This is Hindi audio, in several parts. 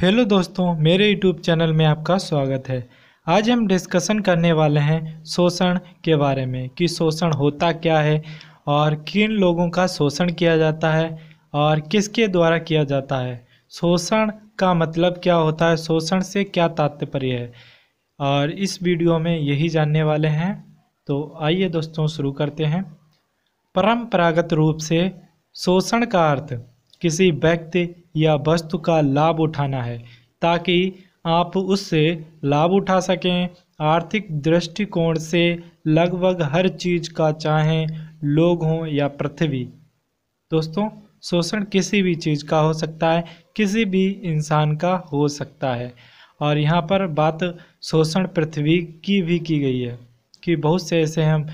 हेलो दोस्तों मेरे यूट्यूब चैनल में आपका स्वागत है आज हम डिस्कशन करने वाले हैं शोषण के बारे में कि शोषण होता क्या है और किन लोगों का शोषण किया जाता है और किसके द्वारा किया जाता है शोषण का मतलब क्या होता है शोषण से क्या तात्पर्य है और इस वीडियो में यही जानने वाले हैं तो आइए दोस्तों शुरू करते हैं परम्परागत रूप से शोषण का अर्थ किसी व्यक्ति या वस्तु का लाभ उठाना है ताकि आप उससे लाभ उठा सकें आर्थिक दृष्टिकोण से लगभग हर चीज़ का चाहें लोग हों या पृथ्वी दोस्तों शोषण किसी भी चीज़ का हो सकता है किसी भी इंसान का हो सकता है और यहाँ पर बात शोषण पृथ्वी की भी की गई है कि बहुत से ऐसे हम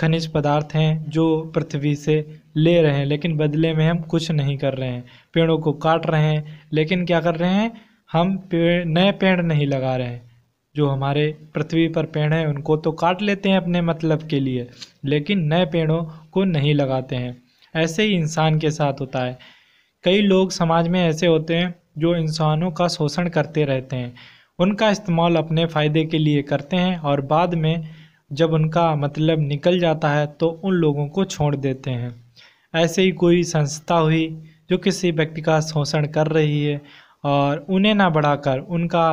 खनिज पदार्थ हैं जो पृथ्वी से ले रहे हैं लेकिन बदले में हम कुछ नहीं कर रहे हैं पेड़ों को काट रहे हैं लेकिन क्या कर रहे हैं हम पेड़ नए पेड़ नहीं लगा रहे हैं जो हमारे पृथ्वी पर पेड़ हैं उनको तो काट लेते हैं अपने मतलब के लिए लेकिन नए पेड़ों को नहीं लगाते हैं ऐसे ही इंसान के साथ होता है कई लोग समाज में ऐसे होते हैं जो इंसानों का शोषण करते रहते हैं उनका इस्तेमाल अपने फ़ायदे के लिए करते हैं और बाद में जब उनका मतलब निकल जाता है तो उन लोगों को छोड़ देते हैं ऐसे ही कोई संस्था हुई जो किसी व्यक्ति का शोषण कर रही है और उन्हें ना बढ़ाकर उनका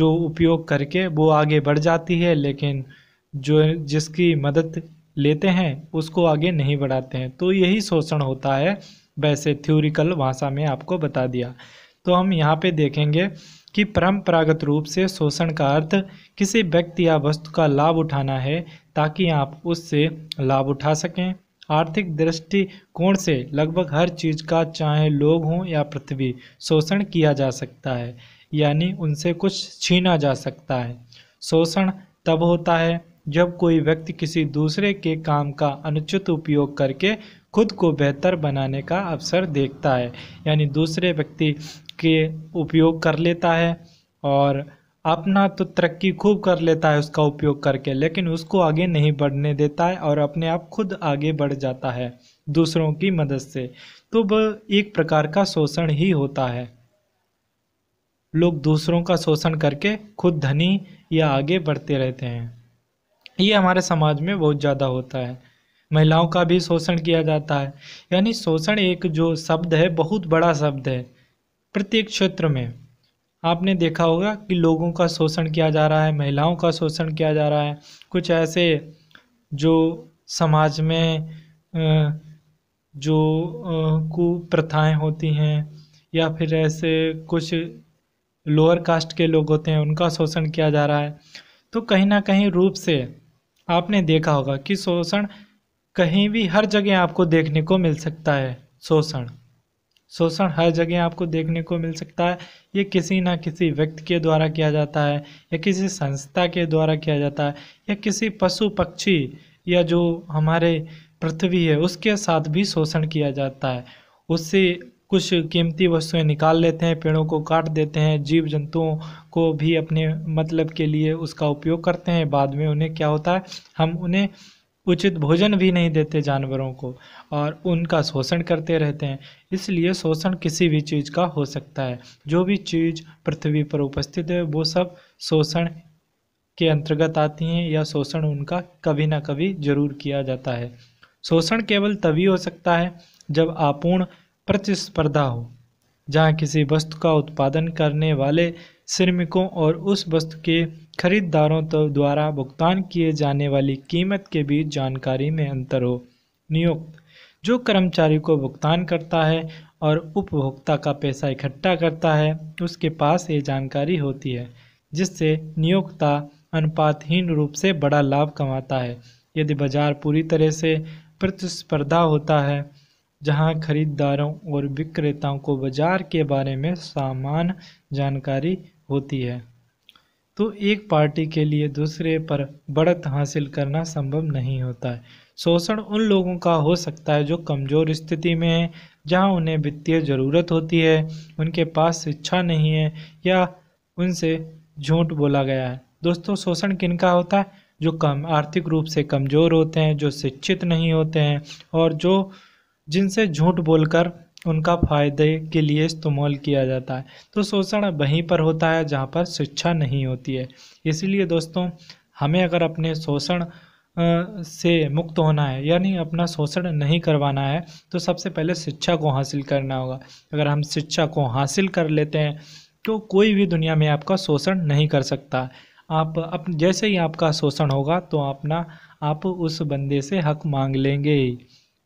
जो उपयोग करके वो आगे बढ़ जाती है लेकिन जो जिसकी मदद लेते हैं उसको आगे नहीं बढ़ाते हैं तो यही शोषण होता है वैसे थ्योरिकल भाषा में आपको बता दिया तो हम यहाँ पे देखेंगे कि परंपरागत रूप से शोषण का अर्थ किसी व्यक्ति या वस्तु का लाभ उठाना है ताकि आप उससे लाभ उठा सकें आर्थिक दृष्टिकोण से लगभग हर चीज़ का चाहे लोग हों या पृथ्वी शोषण किया जा सकता है यानी उनसे कुछ छीना जा सकता है शोषण तब होता है जब कोई व्यक्ति किसी दूसरे के काम का अनुचित उपयोग करके खुद को बेहतर बनाने का अवसर देखता है यानी दूसरे व्यक्ति के उपयोग कर लेता है और अपना तो तरक्की खूब कर लेता है उसका उपयोग करके लेकिन उसको आगे नहीं बढ़ने देता है और अपने आप खुद आगे बढ़ जाता है दूसरों की मदद से तो वह एक प्रकार का शोषण ही होता है लोग दूसरों का शोषण करके खुद धनी या आगे बढ़ते रहते हैं ये हमारे समाज में बहुत ज़्यादा होता है महिलाओं का भी शोषण किया जाता है यानी शोषण एक जो शब्द है बहुत बड़ा शब्द है प्रत्येक क्षेत्र में आपने देखा होगा कि लोगों का शोषण किया जा रहा है महिलाओं का शोषण किया जा रहा है कुछ ऐसे जो समाज में जो कुप्रथाएँ होती हैं या फिर ऐसे कुछ लोअर कास्ट के लोग होते हैं उनका शोषण किया जा रहा है तो कहीं ना कहीं रूप से आपने देखा होगा कि शोषण कहीं भी हर जगह आपको देखने को मिल सकता है शोषण शोषण हर जगह आपको देखने को मिल सकता है ये किसी ना किसी व्यक्ति के द्वारा किया जाता है या किसी संस्था के द्वारा किया जाता है या किसी पशु पक्षी या जो हमारे पृथ्वी है उसके साथ भी शोषण किया जाता है उससे कुछ कीमती वस्तुएं निकाल लेते हैं पेड़ों को काट देते हैं जीव जंतुओं को भी अपने मतलब के लिए उसका उपयोग करते हैं बाद में उन्हें क्या होता है हम उन्हें उचित भोजन भी नहीं देते जानवरों को और उनका शोषण करते रहते हैं इसलिए शोषण किसी भी चीज़ का हो सकता है जो भी चीज़ पृथ्वी पर उपस्थित है वो सब शोषण के अंतर्गत आती हैं या शोषण उनका कभी ना कभी जरूर किया जाता है शोषण केवल तभी हो सकता है जब आपूर्ण प्रतिस्पर्धा हो जहाँ किसी वस्तु का उत्पादन करने वाले श्रमिकों और उस वस्तु के खरीदारों तो द्वारा भुगतान किए जाने वाली कीमत के बीच जानकारी में अंतर हो नियुक्त जो कर्मचारी को भुगतान करता है और उपभोक्ता का पैसा इकट्ठा करता है उसके पास ये जानकारी होती है जिससे नियोक्ता अनुपातहीन रूप से बड़ा लाभ कमाता है यदि बाजार पूरी तरह से प्रतिस्पर्धा होता है जहां खरीदारों और विक्रेताओं को बाजार के बारे में सामान जानकारी होती है तो एक पार्टी के लिए दूसरे पर बढ़त हासिल करना संभव नहीं होता है शोषण उन लोगों का हो सकता है जो कमज़ोर स्थिति में है जहां उन्हें वित्तीय ज़रूरत होती है उनके पास शिक्षा नहीं है या उनसे झूठ बोला गया है दोस्तों शोषण किन का होता है जो कम आर्थिक रूप से कमज़ोर होते हैं जो शिक्षित नहीं होते हैं और जो जिनसे झूठ बोलकर उनका फायदे के लिए इस्तेमाल किया जाता है तो शोषण वहीं पर होता है जहाँ पर शिक्षा नहीं होती है इसलिए दोस्तों हमें अगर अपने शोषण से मुक्त होना है यानी अपना शोषण नहीं करवाना है तो सबसे पहले शिक्षा को हासिल करना होगा अगर हम शिक्षा को हासिल कर लेते हैं तो कोई भी दुनिया में आपका शोषण नहीं कर सकता आप अप जैसे ही आपका शोषण होगा तो अपना आप उस बंदे से हक मांग लेंगे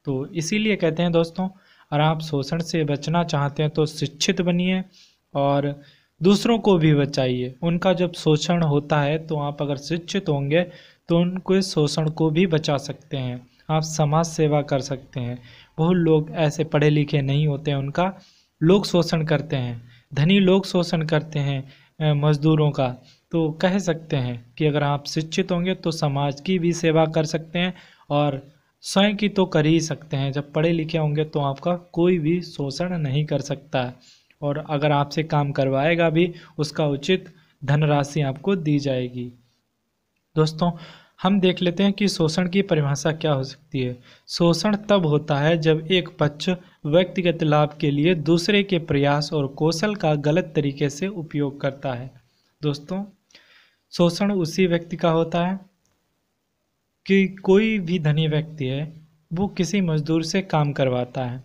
तो इसीलिए कहते हैं दोस्तों अगर आप शोषण से बचना चाहते हैं तो शिक्षित बनिए और दूसरों को भी बचाइए उनका जब शोषण होता है तो आप अगर शिक्षित होंगे तो उनको शोषण को भी बचा सकते हैं आप समाज सेवा कर सकते हैं बहुत लोग ऐसे पढ़े लिखे नहीं होते हैं उनका लोग शोषण करते हैं धनी लोग शोषण करते हैं मजदूरों का तो कह सकते हैं कि अगर आप शिक्षित होंगे तो समाज की भी सेवा कर सकते हैं और स्वयं की तो कर ही सकते हैं जब पढ़े लिखे होंगे तो आपका कोई भी शोषण नहीं कर सकता और अगर आपसे काम करवाएगा भी उसका उचित धनराशि आपको दी जाएगी दोस्तों हम देख लेते हैं कि शोषण की परिभाषा क्या हो सकती है शोषण तब होता है जब एक पक्ष व्यक्तिगत लाभ के लिए दूसरे के प्रयास और कौशल का गलत तरीके से उपयोग करता है दोस्तों शोषण उसी व्यक्ति का होता है कि कोई भी धनी व्यक्ति है वो किसी मज़दूर से काम करवाता है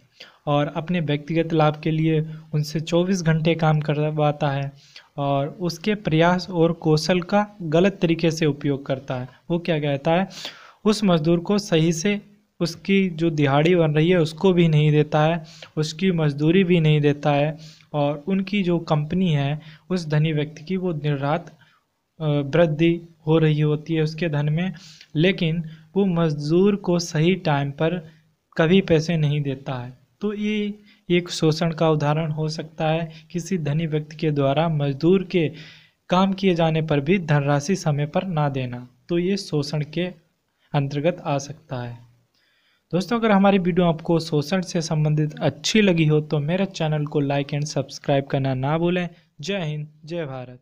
और अपने व्यक्तिगत लाभ के लिए उनसे 24 घंटे काम करवाता है और उसके प्रयास और कौशल का गलत तरीके से उपयोग करता है वो क्या कहता है उस मज़दूर को सही से उसकी जो दिहाड़ी बन रही है उसको भी नहीं देता है उसकी मजदूरी भी नहीं देता है और उनकी जो कंपनी है उस धनी व्यक्ति की वो दिन रात वृद्धि हो रही होती है उसके धन में लेकिन वो मज़दूर को सही टाइम पर कभी पैसे नहीं देता है तो ये एक शोषण का उदाहरण हो सकता है किसी धनी व्यक्ति के द्वारा मजदूर के काम किए जाने पर भी धनराशि समय पर ना देना तो ये शोषण के अंतर्गत आ सकता है दोस्तों अगर हमारी वीडियो आपको शोषण से संबंधित अच्छी लगी हो तो मेरे चैनल को लाइक एंड सब्सक्राइब करना ना भूलें जय हिंद जय भारत